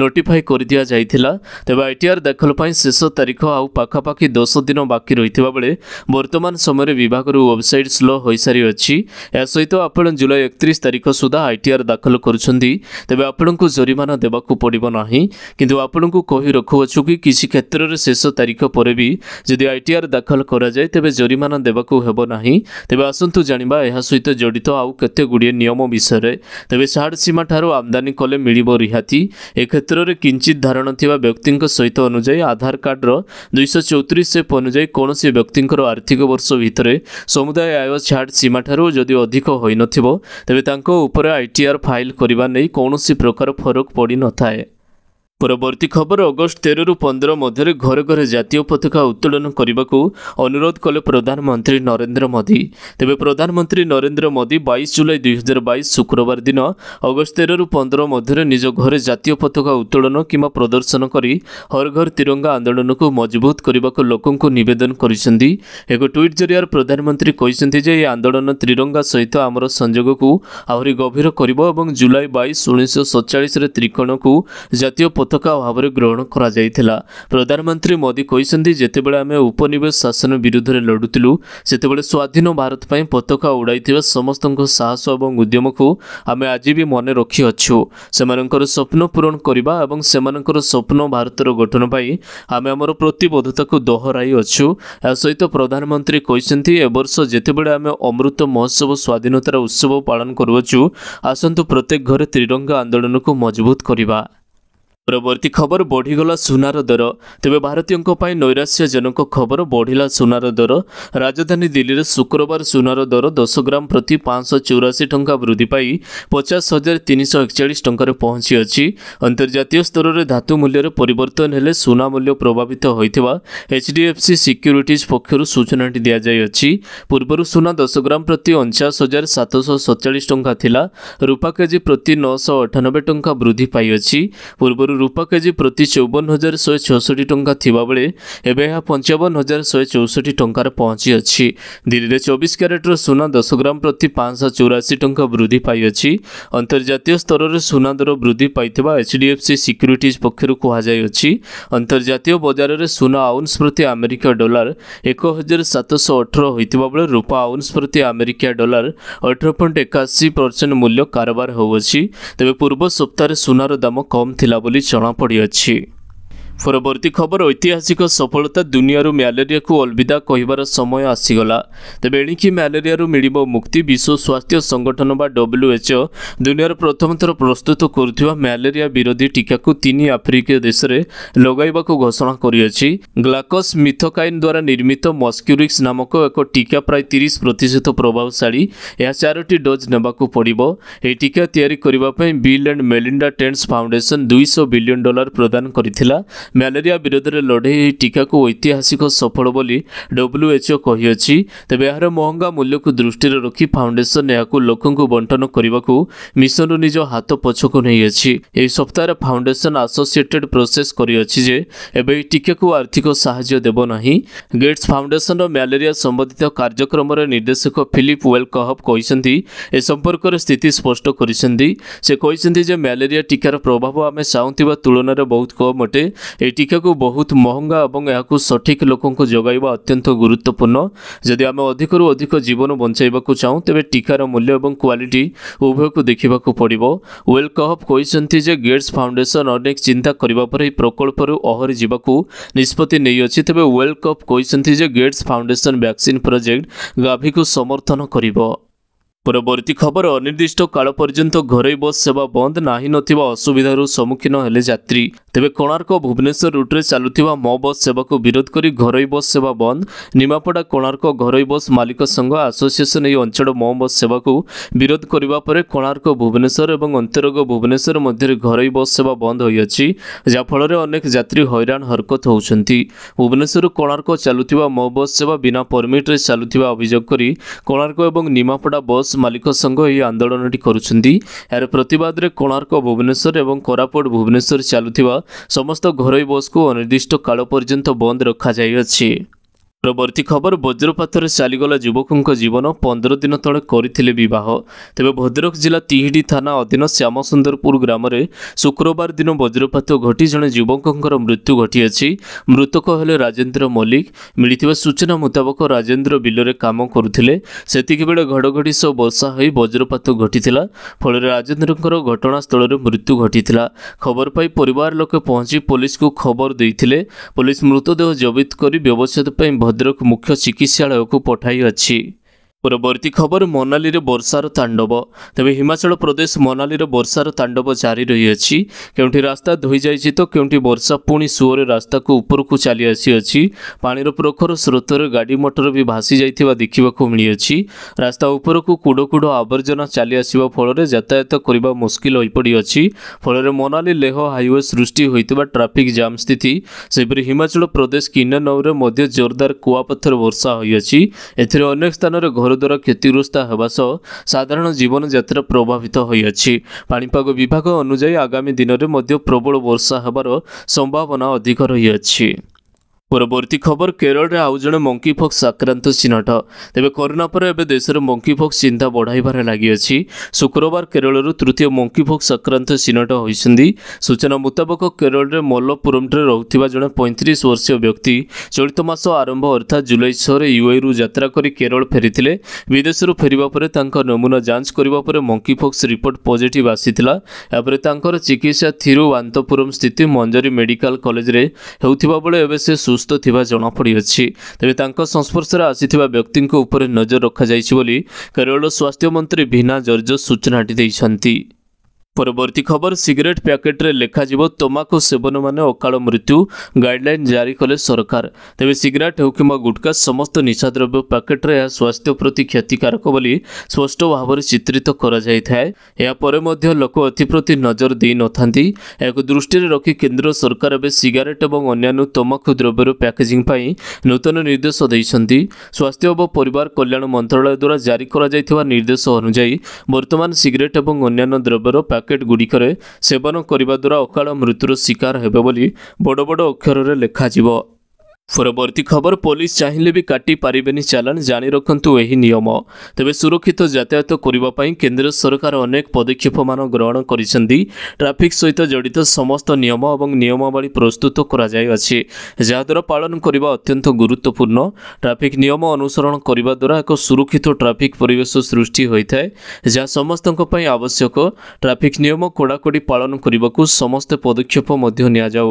ନୋଟିଫାଇ କରିଦିଆଯାଇଥିଲା ତେବେ ଆଇଟିଆର୍ ଦାଖଲ ପାଇଁ ଶେଷ ତାରିଖ ଆଉ ପାଖାପାଖି ଦଶ ଦିନ ବାକି ରହିଥିବା ବେଳେ ବର୍ତ୍ତମାନ ସମୟରେ ବିଭାଗରୁ ୱେବସାଇଟ୍ ୱେବସାଇଟ୍ ସ୍ଲୋ ହୋଇସାରିଅଛି ଏହା ସହିତ ଆପଣ ଜୁଲାଇ ଏକତିରିଶ ତାରିଖ ସୁଦ୍ଧା ଆଇଟିଆର୍ ଦାଖଲ କରୁଛନ୍ତି ତେବେ ଆପଣଙ୍କୁ ଜରିମାନା ଦେବାକୁ ପଡ଼ିବ ନାହିଁ କିନ୍ତୁ ଆପଣଙ୍କୁ କହି ରଖୁଅଛୁ କି କିଛି କ୍ଷେତ୍ରରେ ଶେଷ ତାରିଖ ପରେ ବି ଯଦି ଆଇଟିଆର୍ ଦାଖଲ କରାଯାଏ ତେବେ ଜରିମାନା ଦେବାକୁ ହେବ ନାହିଁ ତେବେ ଆସନ୍ତୁ ଜାଣିବା ଏହା ସହିତ ଜଡ଼ିତ ଆଉ କେତେ ଗୁଡ଼ିଏ ନିୟମ ବିଷୟରେ ତେବେ ସାହାଡ଼ ସୀମାଠାରୁ ଆମଦାନୀ କଲେ ମିଳିବ ରିହାତି ଏ କ୍ଷେତ୍ରରେ କିଞ୍ଚିତ ଧାରଣା ଥିବା ବ୍ୟକ୍ତିଙ୍କ ସହିତ ଅନୁଯାୟୀ ଆଧାର କାର୍ଡ଼ର ଦୁଇଶହ ଚଉତିରିଶ ସେଫ୍ ଅନୁଯାୟୀ କୌଣସି ବ୍ୟକ୍ତିଙ୍କର ଆର୍ଥିକ ବର୍ଷ ଭିତରେ ସମୁଦାୟ ଯାଏ ଆୟୋଜ ଛାଡ ସୀମାଠାରୁ ଯଦି ଅଧିକ ହୋଇନଥିବ ତେବେ ତାଙ୍କ ଉପରେ ଆଇଟିଆର୍ ଫାଇଲ୍ କରିବା ନେଇ କୌଣସି ପ୍ରକାର ଫରକ ପଡ଼ିନଥାଏ ପରବର୍ତ୍ତୀ ଖବର ଅଗଷ୍ଟ ତେରରୁ ପନ୍ଦର ମଧ୍ୟରେ ଘରେ ଘରେ ଜାତୀୟ ପତାକା ଉତ୍ତୋଳନ କରିବାକୁ ଅନୁରୋଧ କଲେ ପ୍ରଧାନମନ୍ତ୍ରୀ ନରେନ୍ଦ୍ର ମୋଦି ତେବେ ପ୍ରଧାନମନ୍ତ୍ରୀ ନରେନ୍ଦ୍ର ମୋଦି ବାଇଶ ଜୁଲାଇ ଦୁଇହଜାର ବାଇଶ ଶୁକ୍ରବାର ଦିନ ଅଗଷ୍ଟ ତେରରୁ ପନ୍ଦର ମଧ୍ୟରେ ନିଜ ଘରେ ଜାତୀୟ ପତାକା ଉତ୍ତୋଳନ କିମ୍ବା ପ୍ରଦର୍ଶନ କରି ହର ଘର ତିରଙ୍ଗା ଆନ୍ଦୋଳନକୁ ମଜବୁତ କରିବାକୁ ଲୋକଙ୍କୁ ନିବେଦନ କରିଛନ୍ତି ଏକ ଟ୍ୱିଟ୍ ଜରିଆରେ ପ୍ରଧାନମନ୍ତ୍ରୀ କହିଛନ୍ତି ଯେ ଏହି ଆନ୍ଦୋଳନ ତ୍ରିରଙ୍ଗା ସହିତ ଆମର ସଂଯୋଗକୁ ଆହୁରି ଗଭୀର କରିବ ଏବଂ ଜୁଲାଇ ବାଇଶ ଉଣେଇଶହ ସତଚାଳିଶରେ ତ୍ରିକୋଣକୁ ଜାତୀୟ ପତାକା ଭାବରେ ଗ୍ରହଣ କରାଯାଇଥିଲା ପ୍ରଧାନମନ୍ତ୍ରୀ ମୋଦି କହିଛନ୍ତି ଯେତେବେଳେ ଆମେ ଉପନିବେଶ ଶାସନ ବିରୁଦ୍ଧରେ ଲଢ଼ୁଥିଲୁ ସେତେବେଳେ ସ୍ୱାଧୀନ ଭାରତ ପାଇଁ ପତାକା ଉଡ଼ାଇଥିବା ସମସ୍ତଙ୍କ ସାହସ ଏବଂ ଉଦ୍ୟମକୁ ଆମେ ଆଜି ବି ମନେ ରଖିଅଛୁ ସେମାନଙ୍କର ସ୍ୱପ୍ନ ପୂରଣ କରିବା ଏବଂ ସେମାନଙ୍କର ସ୍ୱପ୍ନ ଭାରତର ଗଠନ ପାଇଁ ଆମେ ଆମର ପ୍ରତିବଦ୍ଧତାକୁ ଦୋହରାଇଅଛୁ ଏହା ସହିତ ପ୍ରଧାନମନ୍ତ୍ରୀ କହିଛନ୍ତି ଏବର୍ଷ ଯେତେବେଳେ ଆମେ ଅମୃତ ମହୋତ୍ସବ ସ୍ୱାଧୀନତାର ଉତ୍ସବ ପାଳନ କରୁଅଛୁ ଆସନ୍ତୁ ପ୍ରତ୍ୟେକ ଘରେ ତ୍ରିରଙ୍ଗା ଆନ୍ଦୋଳନକୁ ମଜବୁତ କରିବା ପରବର୍ତ୍ତୀ ଖବର ବଢ଼ିଗଲା ସୁନାର ଦର ତେବେ ଭାରତୀୟଙ୍କ ପାଇଁ ନୈରାଶ୍ୟଜନକ ଖବର ବଢ଼ିଲା ସୁନାର ଦର ରାଜଧାନୀ ଦିଲ୍ଲୀରେ ଶୁକ୍ରବାର ସୁନାର ଦର ଦଶ ଗ୍ରାମ ପ୍ରତି ପାଞ୍ଚଶହ ଚଉରାଶୀ ଟଙ୍କା ବୃଦ୍ଧି ପାଇ ପଚାଶ ହଜାର ତିନିଶହ ଏକଚାଳିଶ ଟଙ୍କାରେ ପହଞ୍ଚିଅଛି ଅନ୍ତର୍ଜାତୀୟ ସ୍ତରରେ ଧାତୁ ମୂଲ୍ୟରେ ପରିବର୍ତ୍ତନ ହେଲେ ସୁନା ମୂଲ୍ୟ ପ୍ରଭାବିତ ହୋଇଥିବା H D F C securities ପକ୍ଷରୁ ସୂଚନାଟି ଦିଆଯାଇଅଛି ପୂର୍ବରୁ ସୁନା ଦଶ ଗ୍ରାମ ପ୍ରତି ଅଣଚାଶ ହଜାର ସାତଶହ ସତଚାଳିଶ ଟଙ୍କା ଥିଲା ରୂପା କେଜି ପ୍ରତି ନଅଶହ ଅଠାନବେ ଟଙ୍କା ବୃଦ୍ଧି ପାଇଅଛି ପୂର୍ବରୁ ରୂପା କେଜି ପ୍ରତି ଚଉବନ ହଜାର ଶହେ ଛଅଷଠି ଟଙ୍କା ଥିବାବେଳେ ଏବେ ଏହା ପଞ୍ଚାବନ ହଜାର ଶହେ ଚଉଷଠି ଟଙ୍କାରେ ପହଞ୍ଚିଅଛି ଦିଲ୍ଲୀରେ ଚବିଶ କ୍ୟାରେଟ୍ର ସୁନା ଦଶ ଗ୍ରାମ ପ୍ରତି ପାଞ୍ଚଶହ ଚଉରାଅଶୀ ଟଙ୍କା ବୃଦ୍ଧି ପାଇଅଛି ଅନ୍ତର୍ଜାତୀୟ ସ୍ତରରେ ସୁନା ଦର ବୃଦ୍ଧି ପାଇଥିବା H D F C securities ପକ୍ଷରୁ କୁହାଯାଇଅଛି ଅନ୍ତର୍ଜାତୀୟ ବଜାରରେ ସୁନା ଆଉନ୍ସ ପ୍ରତି ଆମେରିକା ଡଲାର ଏକ ହଜାର ସାତଶହ ଅଠର ହୋଇଥିବାବେଳେ ରୂପା ଆଉନ୍ସ ପ୍ରତି ଆମେରିକା ଡଲାର ଅଠର ପଏଣ୍ଟ ଏକାଅଶୀ ପରସେଣ୍ଟ ମୂଲ୍ୟ କାରବାର ହେଉଅଛି ତେବେ ପୂର୍ବ ସପ୍ତାହରେ ସୁନାର ଦାମ କମ୍ ଥିଲା ବୋଲି ଜଣାପଡ଼ିଅଛି ପରବର୍ତ୍ତୀ ଖବର ଐତିହାସିକ ସଫଳତା ଦୁନିଆରୁ ମ୍ୟାଲେରିଆକୁ ଅଲବିଦା କହିବାର ସମୟ ଆସିଗଲା ତେବେ ଏଣିକି ମ୍ୟାଲେରିଆରୁ ମିଳିବ ମୁକ୍ତି ବିଶ୍ୱ ସ୍ୱାସ୍ଥ୍ୟ ସଂଗଠନ ବା ଡବ୍ଲ୍ୟୁଏଚ୍ଓ ଦୁନିଆର ପ୍ରଥମଥର ପ୍ରସ୍ତୁତ କରୁଥିବା ମ୍ୟାଲେରିଆ ବିରୋଧୀ ଟିକାକୁ ତିନି ଆଫ୍ରିକୀୟ ଦେଶରେ ଲଗାଇବାକୁ ଘୋଷଣା କରିଅଛି ଗ୍ଲାକସ୍ ମିଥୋକାଇନ୍ ଦ୍ୱାରା ନିର୍ମିତ ମସ୍କ୍ୟୁରିକ୍ସ ନାମକ ଏକ ଟିକା ପ୍ରାୟ ତିରିଶ ପ୍ରତିଶତ ପ୍ରଭାବଶାଳୀ ଏହା ଚାରୋଟି ଡୋଜ୍ ନେବାକୁ ପଡ଼ିବ ଏହି ଟିକା ତିଆରି କରିବା ପାଇଁ Bill and Melinda Gates foundation ଦୁଇଶହ ବିଲିୟନ୍ ଡଲାର ପ୍ରଦାନ କରିଥିଲା ମ୍ୟାଲେରିଆ ବିରୋଧରେ ଲଢ଼େଇ ଏହି ଟିକାକୁ ଐତିହାସିକ ସଫଳ ବୋଲି ଡବ୍ଲ୍ୟୁଏଚ୍ଓ କହିଅଛି ତେବେ ଏହାର ମହଙ୍ଗା ମୂଲ୍ୟକୁ ଦୃଷ୍ଟିରେ ରଖି ଫାଉଣ୍ଡେସନ୍ ଏହାକୁ ଲୋକଙ୍କୁ ବଣ୍ଟନ କରିବାକୁ ମିଶନରୁ ନିଜ ହାତ ପଛକୁ ନେଇଅଛି ଏହି ସପ୍ତାହରେ ଫାଉଣ୍ଡେସନ୍ ଆସୋସିଏଟେଡ୍ ପ୍ରୋସେସ୍ କରିଅଛି ଯେ ଏବେ ଏହି ଟିକାକୁ ଆର୍ଥିକ ସାହାଯ୍ୟ ଦେବ ନାହିଁ ଗେଟ୍ସ ଫାଉଣ୍ଡେସନର ମ୍ୟାଲେରିଆ ସମ୍ବନ୍ଧିତ କାର୍ଯ୍ୟକ୍ରମର ନିର୍ଦ୍ଦେଶକ ଫିଲିପ୍ ୱେଲକହବ କହିଛନ୍ତି ଏ ସମ୍ପର୍କରେ ସ୍ଥିତି ସ୍ପଷ୍ଟ କରିଛନ୍ତି ସେ କହିଛନ୍ତି ଯେ ମ୍ୟାଲେରିଆ ଟିକାର ପ୍ରଭାବ ଆମେ ଚାହୁଁଥିବା ତୁଳନାରେ ବହୁତ କମ୍ ଅଟେ ଏହି ଟିକାକୁ ବହୁତ ମହଙ୍ଗା ଏବଂ ଏହାକୁ ସଠିକ୍ ଲୋକଙ୍କୁ ଯୋଗାଇବା ଅତ୍ୟନ୍ତ ଗୁରୁତ୍ୱପୂର୍ଣ୍ଣ ଯଦି ଆମେ ଅଧିକରୁ ଅଧିକ ଜୀବନ ବଞ୍ଚାଇବାକୁ ଚାହୁଁ ତେବେ ଟିକାର ମୂଲ୍ୟ ଏବଂ କ୍ୱାଲିଟି ଉଭୟକୁ ଦେଖିବାକୁ ପଡ଼ିବ ୱେଲ୍ କହପ୍ କହିଛନ୍ତି ଯେ ଗେଟ୍ସ ଫାଉଣ୍ଡେସନ୍ ଅନେକ ଚିନ୍ତା କରିବା ପରେ ଏହି ପ୍ରକଳ୍ପରୁ ଅହରି ଯିବାକୁ ନିଷ୍ପତ୍ତି ନେଇଅଛି ତେବେ ୱେଲ୍ କପ୍ କହିଛନ୍ତି ଯେ ଗେଟ୍ସ ଫାଉଣ୍ଡେସନ୍ ଭ୍ୟାକ୍ସିନ୍ ପ୍ରୋଜେକ୍ଟ ଗାଭିକୁ ସମର୍ଥନ କରିବ ପରବର୍ତ୍ତୀ ଖବର ଅନିର୍ଦ୍ଦିଷ୍ଟ କାଳ ପର୍ଯ୍ୟନ୍ତ ଘରୋଇ ବସ୍ ସେବା ବନ୍ଦ ନାହିଁ ନଥିବା ଅସୁବିଧାରୁ ସମ୍ମୁଖୀନ ହେଲେ ଯାତ୍ରୀ ତେବେ କୋଣାର୍କ ଭୁବନେଶ୍ୱର ରୁଟ୍ରେ ଚାଲୁଥିବା ମୋ ବସ୍ ସେବାକୁ ବିରୋଧ କରି ଘରୋଇ ବସ୍ ସେବା ବନ୍ଦ ନିମାପଡ଼ା କୋଣାର୍କ ଘରୋଇ ବସ୍ ମାଲିକ ସଂଘ ଆସୋସିଏସନ୍ ଏହି ଅଞ୍ଚଳ ମୋ ବସ୍ ସେବାକୁ ବିରୋଧ କରିବା ପରେ କୋଣାର୍କ ଭୁବନେଶ୍ୱର ଏବଂ ଅନ୍ତରଙ୍ଗ ଭୁବନେଶ୍ୱର ମଧ୍ୟରେ ଘରୋଇ ବସ୍ ସେବା ବନ୍ଦ ହୋଇଅଛି ଯାହାଫଳରେ ଅନେକ ଯାତ୍ରୀ ହଇରାଣ ହରକତ ହେଉଛନ୍ତି ଭୁବନେଶ୍ୱର କୋଣାର୍କ ଚାଲୁଥିବା ମୋ ବସ୍ ସେବା ବିନା ପରମିଟ୍ରେ ଚାଲୁଥିବା ଅଭିଯୋଗ କରି କୋଣାର୍କ ଏବଂ ନିମାପଡ଼ା ବସ୍ ମାଲିକ ସଂଘ ଏହି ଆନ୍ଦୋଳନଟି କରୁଛନ୍ତି ଏହାର ପ୍ରତିବାଦରେ କୋଣାର୍କ ଭୁବନେଶ୍ୱର ଏବଂ କୋରାପୁଟ ଭୁବନେଶ୍ୱର ଚାଲୁଥିବା ସମସ୍ତ ଘରୋଇ ବସ୍କୁ ଅନିର୍ଦ୍ଦିଷ୍ଟ କାଳ ପର୍ଯ୍ୟନ୍ତ ବନ୍ଦ ରଖାଯାଇଅଛି ପରବର୍ତ୍ତୀ ଖବର ବଜ୍ରପାତରେ ଚାଲିଗଲା ଯୁବକଙ୍କ ଜୀବନ ପନ୍ଦର ଦିନ ତଳେ କରିଥିଲେ ବିବାହ ତେବେ ଭଦ୍ରକ ଜିଲ୍ଲା ତିହିଡ଼ି ଥାନା ଅଧୀନ ଶ୍ୟାମସୁନ୍ଦରପୁର ଗ୍ରାମରେ ଶୁକ୍ରବାର ଦିନ ବଜ୍ରପାତ ଘଟି ଜଣେ ଯୁବକଙ୍କର ମୃତ୍ୟୁ ଘଟିଅଛି ମୃତକ ହେଲେ ରାଜେନ୍ଦ୍ର ମଲ୍ଲିକ ମିଳିଥିବା ସୂଚନା ମୁତାବକ ରାଜେନ୍ଦ୍ର ବିଲରେ କାମ କରୁଥିଲେ ସେତିକିବେଳେ ଘଡ଼ଘଡ଼ି ସହ ବର୍ଷା ହୋଇ ବଜ୍ରପାତ ଘଟିଥିଲା ଫଳରେ ରାଜେନ୍ଦ୍ରଙ୍କର ଘଟଣାସ୍ଥଳରେ ମୃତ୍ୟୁ ଘଟିଥିଲା ଖବର ପାଇ ପରିବାର ଲୋକେ ପହଞ୍ଚି ପୋଲିସକୁ ଖବର ଦେଇଥିଲେ ପୋଲିସ ମୃତଦେହ ଜବିତ କରି ବ୍ୟବଚ୍ଛେଦ ପାଇଁ ଭଦ୍ରକ ମୁଖ୍ୟ ଚିକିତ୍ସାଳୟକୁ ପଠାଇଅଛି পরবর্তী খবর মোনালিরে বর্ষার তাণ্ডব তবে হিমাচল প্রদেশ মোনালিরে বর্ষার তাণ্ডব জারি রয়েছে কেউটি রাস্তা ধুই যাই তো কেউটি বর্ষা পুঁজি সুয়রে রাস্তা উপরকু চালি আসিছি পাণির প্রখর স্রোতরে গাড়ি মটর বি ভাসি যাই দেখা মিছি রাস্তা উপরকু কুড়ো কুড়ো আবর্জনা চালি আসবা ফলরে যাতায়াত করা মুশকিল হয়ে পড়িছি ফলরে মনালি লেহ হাইওয়ে সৃষ্টি হয়ে ট্রাফিক জাম স্থিতি সেপরি হিমাচল প্রদেশ কিন্নৌরে মধ্য জোরদার কুয়াপথর বর্ষা হয়েছে এতে অনেক স্থানের ঘর ଦ୍ୱାରା କ୍ଷତିଗ୍ରସ୍ତ ହେବା ସହ ସାଧାରଣ ଜୀବନଯାତ୍ରା ପ୍ରଭାବିତ ହୋଇଅଛି ପାଣିପାଗ ବିଭାଗ ଅନୁଯାୟୀ ଆଗାମୀ ଦିନରେ ମଧ୍ୟ ପ୍ରବଳ ବର୍ଷା ହେବାର ସମ୍ଭାବନା ଅଧିକ ରହିଅଛି ପରବର୍ତ୍ତୀ ଖବର କେରଳରେ ଆଉ ଜଣେ ମଙ୍କି ଫକ୍ସ ଆକ୍ରାନ୍ତ ଚିହ୍ନଟ ତେବେ କରୋନା ପରେ ଏବେ ଦେଶରେ ମଙ୍କି ଫକ୍ସ ଚିନ୍ତା ବଢ଼ାଇବାରେ ଲାଗିଅଛି ଶୁକ୍ରବାର କେରଳରୁ ତୃତୀୟ ମଙ୍କି ଫକ୍ସ ଆକ୍ରାନ୍ତ ଚିହ୍ନଟ ହୋଇଛନ୍ତି ସୂଚନା ମୁତାବକ କେରଳରେ ମଲ୍ଲପୁରମ୍ଠାରେ ରହୁଥିବା ଜଣେ ପଇଁତିରିଶ ବର୍ଷୀୟ ବ୍ୟକ୍ତି ଚଳିତ ମାସ ଆରମ୍ଭ ଅର୍ଥାତ୍ ଜୁଲାଇ ଛଅରେ ୟୁଏଇରୁ ଯାତ୍ରା କରି କେରଳ ଫେରିଥିଲେ ବିଦେଶରୁ ଫେରିବା ପରେ ତାଙ୍କ ନମୁନା ଯାଞ୍ଚ କରିବା ପରେ ମଙ୍କି ଫକ୍ସ ରିପୋର୍ଟ ପଜିଟିଭ୍ ଆସିଥିଲା ଏହାପରେ ତାଙ୍କର ଚିକିତ୍ସା ଥିରୁବାନ୍ତପୁରମ୍ ସ୍ଥିତି ମଞ୍ଜରୀ ମେଡିକାଲ କଲେଜରେ ହେଉଥିବା ବେଳେ ଏବେ ସେ ସୁସ୍ଥ ଅସୁସ୍ଥ ଥିବା ଜଣାପଡ଼ିଅଛି ତେବେ ତାଙ୍କ ସଂସ୍ପର୍ଶରେ ଆସିଥିବା ବ୍ୟକ୍ତିଙ୍କ ଉପରେ ନଜର ରଖାଯାଇଛି ବୋଲି କେରଳ ସ୍ୱାସ୍ଥ୍ୟ ମନ୍ତ୍ରୀ ଭିନା ଜର୍ଜ ସୂଚନାଟି ଦେଇଛନ୍ତି ପରବର୍ତ୍ତୀ ଖବର ସିଗାରେଟ୍ ପ୍ୟାକେଟ୍ରେ ଲେଖାଯିବ ତମାଖୁ ସେବନମାନେ ଅକାଳ ମୃତ୍ୟୁ ଗାଇଡ୍ଲାଇନ୍ ଜାରି କଲେ ସରକାର ତେବେ ସିଗାରେଟ୍ ହେଉ କିମ୍ବା ଗୁଟ୍ଖା ସମସ୍ତ ନିଶାଦ୍ରବ୍ୟ ପ୍ୟାକେଟ୍ରେ ଏହା ସ୍ୱାସ୍ଥ୍ୟ ପ୍ରତି କ୍ଷତିକାରକ ବୋଲି ସ୍ପଷ୍ଟ ଭାବରେ ଚିତ୍ରିତ କରାଯାଇଥାଏ ଏହାପରେ ମଧ୍ୟ ଲୋକ ଏଥିପ୍ରତି ନଜର ଦେଇନଥାନ୍ତି ଏହାକୁ ଦୃଷ୍ଟିରେ ରଖି କେନ୍ଦ୍ର ସରକାର ଏବେ ସିଗାରେଟ୍ ଏବଂ ଅନ୍ୟାନ୍ୟ ତମାଖୁ ଦ୍ରବ୍ୟର ପ୍ୟାକେଜିଂ ପାଇଁ ନୂତନ ନିର୍ଦ୍ଦେଶ ଦେଇଛନ୍ତି ସ୍ୱାସ୍ଥ୍ୟ ଏବଂ ପରିବାର କଲ୍ୟାଣ ମନ୍ତ୍ରଣାଳୟ ଦ୍ୱାରା ଜାରି କରାଯାଇଥିବା ନିର୍ଦ୍ଦେଶ ଅନୁଯାୟୀ ବର୍ତ୍ତମାନ ସିଗାରେଟ୍ ଏବଂ ଅନ୍ୟାନ୍ୟ ଦ୍ରବ୍ୟର ପ୍ୟାକେଟ୍ ଗୁଡ଼ିକରେ ସେବନ କରିବା ଦ୍ୱାରା ଅକାଳ ମୃତ୍ୟୁର ଶିକାର ହେବେ ବୋଲି ବଡ଼ ବଡ଼ ଅକ୍ଷରରେ ଲେଖାଯିବ পরবর্তী খবর পুলিশ চাহিলে বি কাটি পারিবেনি চালান জানি রাখতু এই নিয়ম তবে সুরক্ষিত যাতায়াত করা কেন্দ্র সরকার অনেক পদক্ষেপ মান গ্রহণ করেছেন ট্রাফিক সহিত জড়িত সমস্ত নিয়ম এবং নিয়মাবলী প্রস্তুত করা যাইছে যাদ্বারা পালন করা অত্যন্ত গুরুত্বপূর্ণ ট্রাফিক নিয়ম অনুসরণ করা দ্বারা এক সুরক্ষিত ট্রাফিক পরিবেশ সৃষ্টি হয়ে থাকে যা সমস্ত আবশ্যক ট্রাফিক নিয়ম কড়াকড়ি পালন করা সমস্ত পদক্ষেপ নিয়াযাও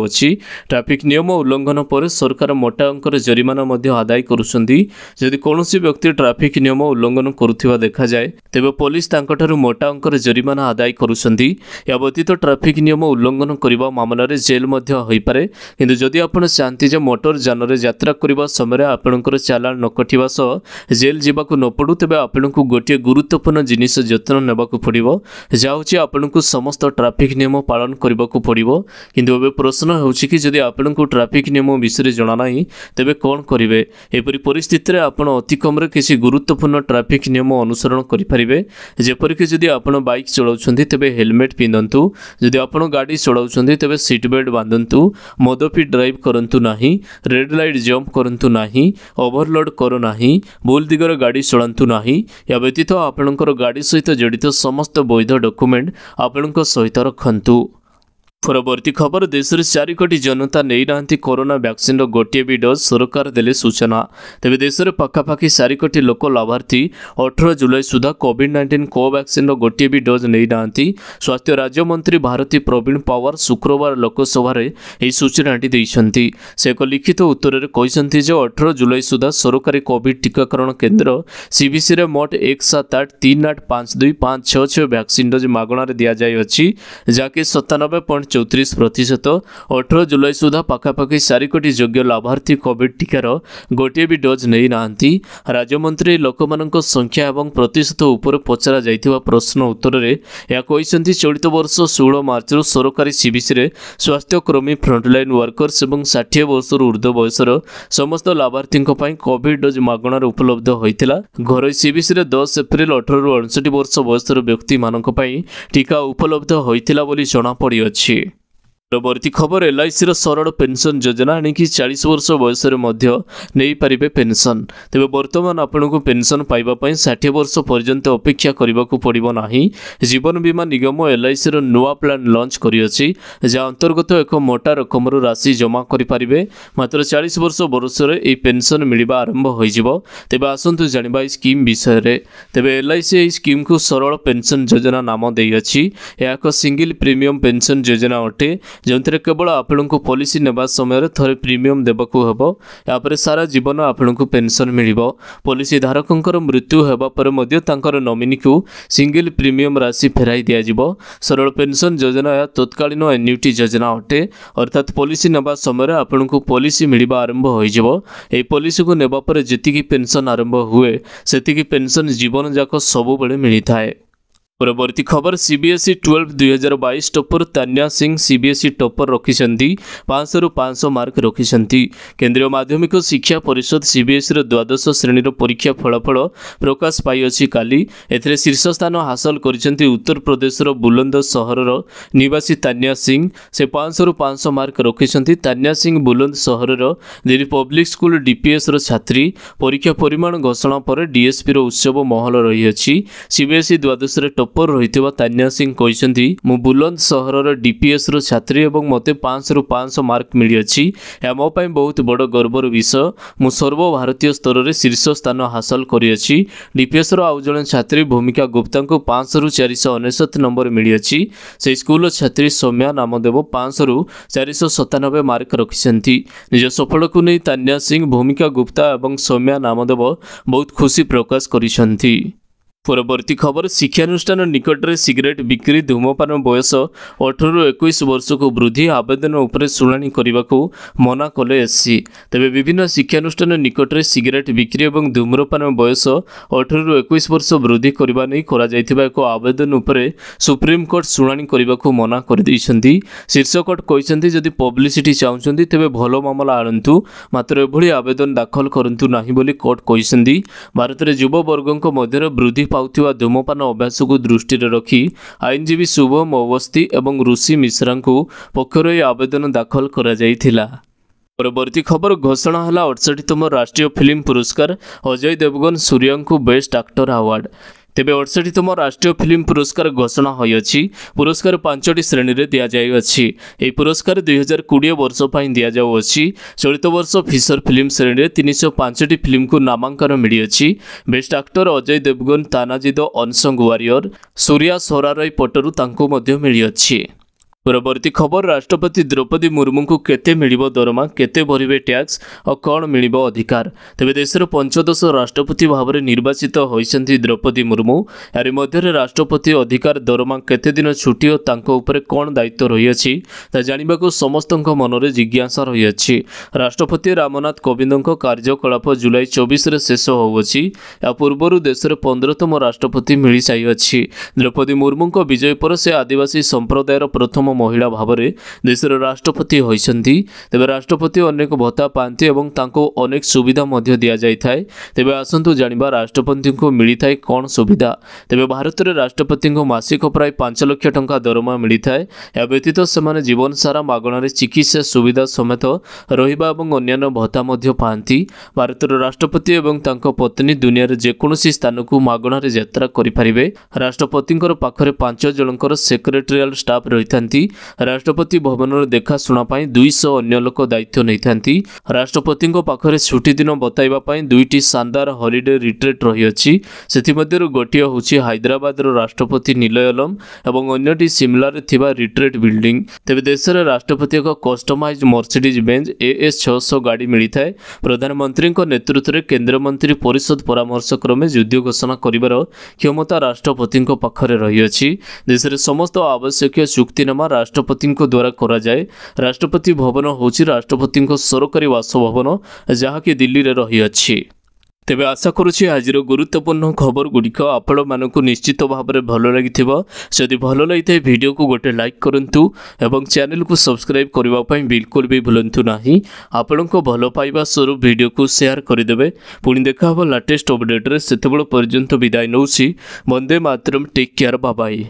ট্রাফিক নিয়ম উল্লঙ্ঘন পরে সরকার ମୋଟା ଅଙ୍କର ଜରିମାନା ମଧ୍ୟ ଆଦାୟ କରୁଛନ୍ତି ଯଦି କୌଣସି ବ୍ୟକ୍ତି ଟ୍ରାଫିକ୍ ନିୟମ ଉଲ୍ଲଙ୍ଘନ କରୁଥିବା ଦେଖାଯାଏ ତେବେ ପୋଲିସ ତାଙ୍କଠାରୁ ମୋଟା ଅଙ୍କର ଜରିମାନା ଆଦାୟ କରୁଛନ୍ତି ଏହା ବ୍ୟତୀତ ଟ୍ରାଫିକ୍ ନିୟମ ଉଲ୍ଲଙ୍ଘନ କରିବା ମାମଲାରେ ଜେଲ୍ ମଧ୍ୟ ହୋଇପାରେ କିନ୍ତୁ ଯଦି ଆପଣ ଚାହାନ୍ତି ଯେ ମୋଟର ଯାନରେ ଯାତ୍ରା କରିବା ସମୟରେ ଆପଣଙ୍କର ଚାଲାଣ ନ କଟିବା ସହ ଜେଲ୍ ଯିବାକୁ ନ ପଡ଼ୁ ତେବେ ଆପଣଙ୍କୁ ଗୋଟିଏ ଗୁରୁତ୍ୱପୂର୍ଣ୍ଣ ଜିନିଷ ଯତ୍ନ ନେବାକୁ ପଡ଼ିବ ଯାହା ହେଉଛି ଆପଣଙ୍କୁ ସମସ୍ତ ଟ୍ରାଫିକ୍ ନିୟମ ପାଳନ କରିବାକୁ ପଡ଼ିବ କିନ୍ତୁ ଏବେ ପ୍ରଶ୍ନ ହେଉଛି କି ଯଦି ଆପଣଙ୍କୁ ଟ୍ରାଫିକ୍ ନିୟମ ବିଷୟରେ ଜଣାନାହିଁ ନାହିଁ ତେବେ କ'ଣ କରିବେ ଏପରି ପରିସ୍ଥିତିରେ ଆପଣ ଅତିକମ୍ରେ କିଛି ଗୁରୁତ୍ୱପୂର୍ଣ୍ଣ ଟ୍ରାଫିକ୍ ନିୟମ ଅନୁସରଣ କରିପାରିବେ ଯେପରିକି ଯଦି ଆପଣ ବାଇକ୍ ଚଳାଉଛନ୍ତି ତେବେ ହେଲମେଟ୍ ପିନ୍ଧନ୍ତୁ ଯଦି ଆପଣ ଗାଡ଼ି ଚଳାଉଛନ୍ତି ତେବେ ସିଟ୍ ବେଲ୍ଟ ବାନ୍ଧନ୍ତୁ ମଦପି ଡ୍ରାଇଭ୍ କରନ୍ତୁ ନାହିଁ ରେଡ୍ ଲାଇଟ୍ ଜମ୍ପ କରନ୍ତୁ ନାହିଁ ଓଭରଲୋଡ୍ କରୁନାହିଁ ଭୁଲ ଦିଗରେ ଗାଡ଼ି ଚଳାନ୍ତୁ ନାହିଁ ଏହା ବ୍ୟତୀତ ଆପଣଙ୍କର ଗାଡ଼ି ସହିତ ଜଡ଼ିତ ସମସ୍ତ ବୈଧ ଡକ୍ୟୁମେଣ୍ଟ ଆପଣଙ୍କ ସହିତ ରଖନ୍ତୁ ପରବର୍ତ୍ତୀ ଖବର ଦେଶରେ ଚାରି କୋଟି ଜନତା ନେଇନାହାନ୍ତି କରୋନା ଭ୍ୟାକ୍ସିନ୍ର ଗୋଟିଏ ବି ଡୋଜ୍ ସରକାର ଦେଲେ ସୂଚନା ତେବେ ଦେଶରେ ପାଖାପାଖି ଚାରି କୋଟି ଲୋକ ଲାଭାର୍ଥୀ ଅଠର ଜୁଲାଇ ସୁଦ୍ଧା କୋଭିଡ୍ ନାଇଣ୍ଟିନ୍ କୋଭ୍ୟାକ୍ସିନ୍ର ଗୋଟିଏ ବି ଡୋଜ୍ ନେଇନାହାନ୍ତି ସ୍ୱାସ୍ଥ୍ୟ ରାଜ୍ୟମନ୍ତ୍ରୀ ଭାରତୀ ପ୍ରବୀଣ ପାୱାର ଶୁକ୍ରବାର ଲୋକସଭାରେ ଏହି ସୂଚନାଟି ଦେଇଛନ୍ତି ସେ ଏକ ଲିଖିତ ଉତ୍ତରରେ କହିଛନ୍ତି ଯେ ଅଠର ଜୁଲାଇ ସୁଦ୍ଧା ସରକାରୀ କୋଭିଡ୍ ଟିକାକରଣ କେନ୍ଦ୍ର ସିବିସିରେ ମୋଟ ଏକ ସାତ ଆଠ ତିନି ଆଠ ପାଞ୍ଚ ଦୁଇ ପାଞ୍ଚ ଛଅ ଛଅ ଭ୍ୟାକ୍ସିନ୍ ଡୋଜ୍ ମାଗଣାରେ ଦିଆଯାଇଅଛି ଯାହାକି ସତାନବେ ପଏଣ୍ଟ ଚଉତିରିଶ ପ୍ରତିଶତ ଅଠର ଜୁଲାଇ ସୁଦ୍ଧା ପାଖାପାଖି ଚାରି କୋଟି ଯୋଗ୍ୟ ଲାଭାର୍ଥୀ କୋଭିଡ଼ ଟିକାର ଗୋଟିଏ ବି ଡୋଜ୍ ନେଇନାହାନ୍ତି ରାଜ୍ୟମନ୍ତ୍ରୀ ଲୋକମାନଙ୍କ ସଂଖ୍ୟା ଏବଂ ପ୍ରତିଶତ ଉପରେ ପଚରା ଯାଇଥିବା ପ୍ରଶ୍ନ ଉତ୍ତରରେ ଏହା କହିଛନ୍ତି ଚଳିତ ବର୍ଷ ଷୋହଳ ମାର୍ଚ୍ଚରୁ ସରକାରୀ ସିବିସିରେ ସ୍ୱାସ୍ଥ୍ୟକର୍ମୀ ଫ୍ରଣ୍ଟଲାଇନ୍ ୱାର୍କର୍ସ ଏବଂ ଷାଠିଏ ବର୍ଷରୁ ଉର୍ଦ୍ଧ୍ୱ ବୟସର ସମସ୍ତ ଲାଭାର୍ଥୀଙ୍କ ପାଇଁ କୋଭିଡ଼ ଡୋଜ୍ ମାଗଣାରେ ଉପଲବ୍ଧ ହୋଇଥିଲା ଘରୋଇ ସିବିସିରେ ଦଶ ଏପ୍ରିଲ୍ ଅଠରରୁ ଅଣଷଠି ବର୍ଷ ବୟସର ବ୍ୟକ୍ତିମାନଙ୍କ ପାଇଁ ଟିକା ଉପଲବ୍ଧ ହୋଇଥିଲା ବୋଲି ଜଣାପଡ଼ିଅଛି ପରବର୍ତ୍ତୀ ଖବର ଏଲ୍ଆଇସିର ସରଳ ପେନ୍ସନ୍ ଯୋଜନା ଆଣିକି ଚାଳିଶ ବର୍ଷ ବୟସରେ ମଧ୍ୟ ନେଇପାରିବେ ପେନ୍ସନ୍ ତେବେ ବର୍ତ୍ତମାନ ଆପଣଙ୍କୁ ପେନ୍ସନ୍ ପାଇବା ପାଇଁ ଷାଠିଏ ବର୍ଷ ପର୍ଯ୍ୟନ୍ତ ଅପେକ୍ଷା କରିବାକୁ ପଡ଼ିବ ନାହିଁ ଜୀବନ ବୀମା ନିଗମ ଏଲ୍ଆଇସିର ନୂଆ ପ୍ଲାନ୍ ଲଞ୍ଚ କରିଅଛି ଯାହା ଅନ୍ତର୍ଗତ ଏକ ମୋଟା ରକମର ରାଶି ଜମା କରିପାରିବେ ମାତ୍ର ଚାଳିଶ ବର୍ଷ ବୟସରେ ଏହି ପେନ୍ସନ୍ ମିଳିବା ଆରମ୍ଭ ହୋଇଯିବ ତେବେ ଆସନ୍ତୁ ଜାଣିବା ଏହି ସ୍କିମ୍ ବିଷୟରେ ତେବେ ଏଲ୍ଆଇସି ଏହି ସ୍କିମ୍କୁ ସରଳ ପେନ୍ସନ୍ ଯୋଜନା ନାମ ଦେଇଅଛି ଏହା ଏକ ସିଙ୍ଗିଲ୍ ପ୍ରିମିୟମ୍ ପେନ୍ସନ୍ ଯୋଜନା ଅଟେ ଯେଉଁଥିରେ କେବଳ ଆପଣଙ୍କୁ ପଲିସି ନେବା ସମୟରେ ଥରେ ପ୍ରିମିୟମ୍ ଦେବାକୁ ହେବ ଏହାପରେ ସାରା ଜୀବନ ଆପଣଙ୍କୁ ପେନ୍ସନ୍ ମିଳିବ ପଲିସି ଧାରକଙ୍କର ମୃତ୍ୟୁ ହେବା ପରେ ମଧ୍ୟ ତାଙ୍କର ନମିନିକୁ ସିଙ୍ଗିଲ୍ ପ୍ରିମିୟମ୍ ରାଶି ଫେରାଇ ଦିଆଯିବ ସରଳ ପେନ୍ସନ୍ ଯୋଜନା ଏହା ତତ୍କାଳୀନ ଏନ୍ୟୁଟି ଯୋଜନା ଅଟେ ଅର୍ଥାତ୍ ପଲିସି ନେବା ସମୟରେ ଆପଣଙ୍କୁ ପଲିସି ମିଳିବା ଆରମ୍ଭ ହୋଇଯିବ ଏହି ପଲିସିକୁ ନେବା ପରେ ଯେତିକି ପେନ୍ସନ୍ ଆରମ୍ଭ ହୁଏ ସେତିକି ପେନ୍ସନ୍ ଜୀବନଯାକ ସବୁବେଳେ ମିଳିଥାଏ ପରବର୍ତ୍ତୀ ଖବର ସିବିଏସ୍ଇ ଟୁଏଲ୍ଭ e ଦୁଇହଜାର ବାଇଶ topper Tanya Singh CBSE e topper ରଖିଛନ୍ତି ପାଞ୍ଚଶହରୁ ପାଞ୍ଚଶହ ମାର୍କ ରଖିଛନ୍ତି କେନ୍ଦ୍ରୀୟ ମାଧ୍ୟମିକ ଶିକ୍ଷା ପରିଷଦ ସିବିଏସ୍ଇର e ଦ୍ୱାଦଶ ଶ୍ରେଣୀର ପରୀକ୍ଷା ଫଳାଫଳ ପ୍ରକାଶ ପାଇଅଛି କାଲି ଏଥିରେ ଶୀର୍ଷ ସ୍ଥାନ ହାସଲ କରିଛନ୍ତି ଉତ୍ତରପ୍ରଦେଶର ବୁଲନ୍ଦ ସହରର ନିବାସୀ ତାନ୍ୟା ସିଂ ସେ ପାଞ୍ଚଶହରୁ ପାଞ୍ଚଶହ ମାର୍କ ରଖିଛନ୍ତି ତାନ୍ୟା ସିଂ ବୁଲନ୍ଦ ସହରର ଦିଲ୍ଲୀ ପବ୍ଲିକ୍ ସ୍କୁଲ ଡିପିଏସ୍ର ଛାତ୍ରୀ ପରୀକ୍ଷା ପରିମାଣ ଘୋଷଣା ପରେ ଡିଏସ୍ପିର ଉତ୍ସବ ମହଲ ରହିଅଛି ସିବିଏସ୍ଇ ଦ୍ୱାଦଶରେ ଟପର ରହିଥିବା ତାନ୍ୟା ସିଂ କହିଛନ୍ତି ମୁଁ ବୁଲନ୍ଦ ସହରର ଡିପିଏସ୍ର ଛାତ୍ରୀ ଏବଂ ମୋତେ ପାଞ୍ଚଶହରୁ ପାଞ୍ଚଶହ ମାର୍କ ମିଳିଅଛି ଏହା ମୋ ପାଇଁ ବହୁତ ବଡ଼ ଗର୍ବର ବିଷୟ ମୁଁ ସର୍ବଭାରତୀୟ ସ୍ତରରେ ଶୀର୍ଷ ସ୍ଥାନ ହାସଲ କରିଅଛି ଡିପିଏସ୍ର ଆଉ ଜଣେ ଛାତ୍ରୀ ଭୂମିକା ଗୁପ୍ତାଙ୍କୁ ପାଞ୍ଚଶହରୁ ଚାରିଶହ ଅନେଶତ ନମ୍ବର ମିଳିଅଛି ସେହି ସ୍କୁଲର ଛାତ୍ରୀ ସୌମ୍ୟା ନାମଦେବ ପାଞ୍ଚଶହରୁ ଚାରିଶହ ସତାନବେ ମାର୍କ ରଖିଛନ୍ତି ନିଜ ସଫଳକୁ ନେଇ ତାନ୍ୟା ସିଂ ଭୂମିକା ଗୁପ୍ତା ଏବଂ ସୌମ୍ୟା ନାମଦେବ ବହୁତ ଖୁସି ପ୍ରକାଶ କରିଛନ୍ତି ପରବର୍ତ୍ତୀ ଖବର ଶିକ୍ଷାନୁଷ୍ଠାନ ନିକଟରେ ସିଗାରେଟ୍ ବିକ୍ରି ଧୂମପାନ ବୟସ ଅଠରରୁ ଏକୋଇଶ ବର୍ଷକୁ ବୃଦ୍ଧି ଆବେଦନ ଉପରେ ଶୁଣାଣି କରିବାକୁ ମନା କଲେ ଏସ୍ସି ତେବେ ବିଭିନ୍ନ ଶିକ୍ଷାନୁଷ୍ଠାନ ନିକଟରେ ସିଗାରେଟ୍ ବିକ୍ରି ଏବଂ ଧୂମ୍ରପାନ ବୟସ ଅଠରରୁ ଏକୋଇଶ ବର୍ଷ ବୃଦ୍ଧି କରିବା ନେଇ କରାଯାଇଥିବା ଏକ ଆବେଦନ ଉପରେ ସୁପ୍ରିମକୋର୍ଟ ଶୁଣାଣି କରିବାକୁ ମନା କରିଦେଇଛନ୍ତି ଶୀର୍ଷକୋର୍ଟ କହିଛନ୍ତି ଯଦି ପବ୍ଲିସିଟି ଚାହୁଁଛନ୍ତି ତେବେ ଭଲ ମାମଲା ଆଣନ୍ତୁ ମାତ୍ର ଏଭଳି ଆବେଦନ ଦାଖଲ କରନ୍ତୁ ନାହିଁ ବୋଲି କୋର୍ଟ କହିଛନ୍ତି ଭାରତରେ ଯୁବବର୍ଗଙ୍କ ମଧ୍ୟରେ ବୃଦ୍ଧି ପାଉଥିବା ଧୂମପାନ ଅଭ୍ୟାସକୁ ଦୃଷ୍ଟିରେ ରଖି ଆଇନଜୀବୀ ଶୁଭମ ଅବସ୍ତୀ ଏବଂ ଋଷି ମିଶ୍ରାଙ୍କୁ ପକ୍ଷରୁ ଏହି ଆବେଦନ ଦାଖଲ କରାଯାଇଥିଲା ପରବର୍ତ୍ତୀ ଖବର ଘୋଷଣା ହେଲା ଅଠଷଠିତମ ରାଷ୍ଟ୍ରୀୟ ଫିଲ୍ମ ପୁରସ୍କାର ଅଜୟ ଦେବଗନ ସୂର୍ଯ୍ୟଙ୍କୁ ବେଷ୍ଟ ଆକ୍ଟର ଆୱାର୍ଡ଼ ତେବେ ଅଠଷଠିତମ ରାଷ୍ଟ୍ରୀୟ ଫିଲ୍ମ ପୁରସ୍କାର ଘୋଷଣା ହୋଇଅଛି ପୁରସ୍କାର ପାଞ୍ଚଟି ଶ୍ରେଣୀରେ ଦିଆଯାଇଅଛି ଏହି ପୁରସ୍କାର ଦୁଇହଜାର କୋଡ଼ିଏ ବର୍ଷ ପାଇଁ ଦିଆଯାଉଅଛି ଚଳିତ ବର୍ଷ ଫିସର ଫିଲ୍ମ ଶ୍ରେଣୀରେ ତିନିଶହ ପାଞ୍ଚଟି ଫିଲ୍ମକୁ ନାମାଙ୍କନ ମିଳିଅଛି ବେଷ୍ଟ ଆକ୍ଟର ଅଜୟ ଦେବଗନ ତାନାଜିଦ ଅନସଙ୍ଗ ୱାରିୟର ସୂର୍ୟା ସୋରାରଇ ପଟରୁ ତାଙ୍କୁ ମଧ୍ୟ ମିଳିଅଛି পরবর্তী খবর রাষ্ট্রপতি দ্রৌপদী মুর্মুঙ্কু কেতে মিলব দরমা কেতে ভরবে ট্যাক্স ও কণ মিলব অধিকার তবে দেশের পঞ্চদশ রাষ্ট্রপতি ভাবে নির্বাচিত হয়েছেন দ্রৌপদী মুর্মু এর মধ্যে রাষ্ট্রপতি অধিকার দরমা কেতেদিন ছুটি ও তাঁর উপরে কণ দায়িত্ব রয়েছে তা জাঁয়া সমস্ত মনরে জিজ্ঞাসা রয়েছে রাষ্ট্রপতি রামনাথ কোবিদ কার্যকলাপ জুলাই চবিশে শেষ হউছি এ পূর্ব দেশের পনেরতম রাষ্ট্রপতি মিলিসাই দ্রৌপদী মুর্মুঙ্ক বিজয় পর সে আদিবাসী সম্প্রদায়ের প্রথম ମହିଳା ଭାବରେ ଦେଶର ରାଷ୍ଟ୍ରପତି ହୋଇଛନ୍ତି ତେବେ ରାଷ୍ଟ୍ରପତି ଅନେକ ଭତ୍ତା ପାଆନ୍ତି ଏବଂ ତାଙ୍କୁ ଅନେକ ସୁବିଧା ମଧ୍ୟ ଦିଆଯାଇଥାଏ ତେବେ ଆସନ୍ତୁ ଜାଣିବା ରାଷ୍ଟ୍ରପତିଙ୍କୁ ମିଳିଥାଏ କ'ଣ ସୁବିଧା ତେବେ ଭାରତରେ ରାଷ୍ଟ୍ରପତିଙ୍କୁ ମାସିକ ପ୍ରାୟ ପାଞ୍ଚ ଲକ୍ଷ ଟଙ୍କା ଦରମା ମିଳିଥାଏ ଏହା ବ୍ୟତୀତ ସେମାନେ ଜୀବନସାରା ମାଗଣାରେ ଚିକିତ୍ସା ସୁବିଧା ସମେତ ରହିବା ଏବଂ ଅନ୍ୟାନ୍ୟ ଭତ୍ତା ମଧ୍ୟ ପାଆନ୍ତି ଭାରତର ରାଷ୍ଟ୍ରପତି ଏବଂ ତାଙ୍କ ପତ୍ନୀ ଦୁନିଆର ଯେକୌଣସି ସ୍ଥାନକୁ ମାଗଣାରେ ଯାତ୍ରା କରିପାରିବେ ରାଷ୍ଟ୍ରପତିଙ୍କର ପାଖରେ ପାଞ୍ଚ ଜଣଙ୍କର ସେକ୍ରେଟେରିଆଲ ଷ୍ଟାଫ୍ ରହିଥାନ୍ତି ରାଷ୍ଟ୍ରପତି ଭବନର ଦେଖାଶୁଣା ପାଇଁ ଦୁଇଶହ ଅନ୍ୟ ଲୋକ ଦାୟିତ୍ୱ ନେଇଥାନ୍ତି ରାଷ୍ଟ୍ରପତିଙ୍କ ପାଖରେ ଛୁଟିଦିନ ବତାଇବା ପାଇଁ ଦୁଇଟି ଶାନଦାର ହଲିଡେ ରିଟ୍ରିଟ୍ ରହିଅଛି ସେଥିମଧ୍ୟରୁ ଗୋଟିଏ ହେଉଛି ହାଇଦ୍ରାବାଦର ରାଷ୍ଟ୍ରପତି ନିଲୟଲମ୍ ଏବଂ ଅନ୍ୟଟି ସିମଲାରେ ଥିବା ରିଟ୍ରିଟ୍ ବିଲ୍ଡିଂ ତେବେ ଦେଶରେ ରାଷ୍ଟ୍ରପତି ଏକ କଷ୍ଟମାଇଜ୍ ମର୍ସିଡିଜ୍ ବେଞ୍ଚ ଏଏସ୍ ଛଅଶହ ଗାଡ଼ି ମିଳିଥାଏ ପ୍ରଧାନମନ୍ତ୍ରୀଙ୍କ ନେତୃତ୍ୱରେ କେନ୍ଦ୍ରମନ୍ତ୍ରୀ ପରିଷଦ ପରାମର୍ଶ କ୍ରମେ ଯୁଦ୍ଧ ଘୋଷଣା କରିବାର କ୍ଷମତା ରାଷ୍ଟ୍ରପତିଙ୍କ ପାଖରେ ରହିଅଛି ଦେଶରେ ସମସ୍ତ ଆବଶ୍ୟକୀୟ ଚୁକ୍ତିନାମା ରାଷ୍ଟ୍ରପତିଙ୍କ ଦ୍ୱାରା କରାଯାଏ ରାଷ୍ଟ୍ରପତି ଭବନ ହେଉଛି ରାଷ୍ଟ୍ରପତିଙ୍କ ସରକାରୀ ବାସଭବନ ଯାହାକି ଦିଲ୍ଲୀରେ ରହିଅଛି ତେବେ ଆଶା କରୁଛି ଆଜିର ଗୁରୁତ୍ୱପୂର୍ଣ୍ଣ ଖବରଗୁଡ଼ିକ ଆପଣମାନଙ୍କୁ ନିଶ୍ଚିତ ଭାବରେ ଭଲ ଲାଗିଥିବ ଯଦି ଭଲ ଲାଗିଥାଏ ଭିଡ଼ିଓକୁ ଗୋଟେ ଲାଇକ୍ କରନ୍ତୁ ଏବଂ ଚ୍ୟାନେଲକୁ ସବସ୍କ୍ରାଇବ୍ କରିବା ପାଇଁ ବିଲକୁଲ ବି ଭୁଲନ୍ତୁ ନାହିଁ ଆପଣଙ୍କ ଭଲ ପାଇବା ସ୍ୱରୂପ ଭିଡ଼ିଓକୁ ସେୟାର କରିଦେବେ ପୁଣି ଦେଖା ହେବ ଲାଟେଷ୍ଟ ଅପଡ଼େଟ୍ରେ ସେତେବେଳେ ପର୍ଯ୍ୟନ୍ତ ବିଦାୟ ନେଉଛି ବନ୍ଦେ ମାତରମ୍ ଟେକ୍ କେୟାର ବାବାଇ